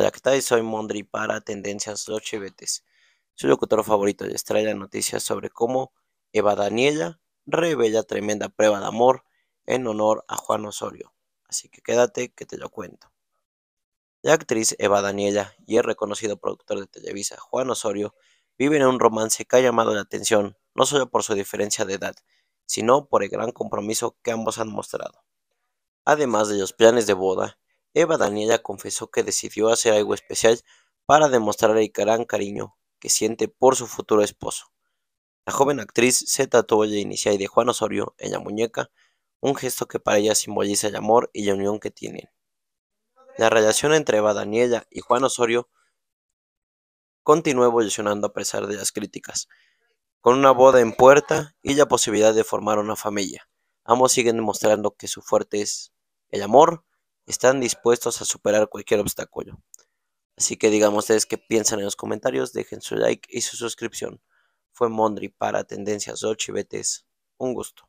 Hola, ¿qué tal? Soy Mondri para Tendencias Los chivetes. Su locutor favorito les trae la noticia sobre cómo Eva Daniela revela tremenda prueba de amor en honor a Juan Osorio. Así que quédate que te lo cuento. La actriz Eva Daniela y el reconocido productor de Televisa Juan Osorio viven en un romance que ha llamado la atención no solo por su diferencia de edad, sino por el gran compromiso que ambos han mostrado. Además de los planes de boda, Eva Daniela confesó que decidió hacer algo especial para demostrar el gran cariño que siente por su futuro esposo. La joven actriz se tatuó el inicial de Juan Osorio en la muñeca, un gesto que para ella simboliza el amor y la unión que tienen. La relación entre Eva Daniela y Juan Osorio continúa evolucionando a pesar de las críticas, con una boda en puerta y la posibilidad de formar una familia. Ambos siguen demostrando que su fuerte es el amor están dispuestos a superar cualquier obstáculo. Así que digamos ustedes qué piensan en los comentarios, dejen su like y su suscripción. Fue Mondri para Tendencias 8 Un gusto.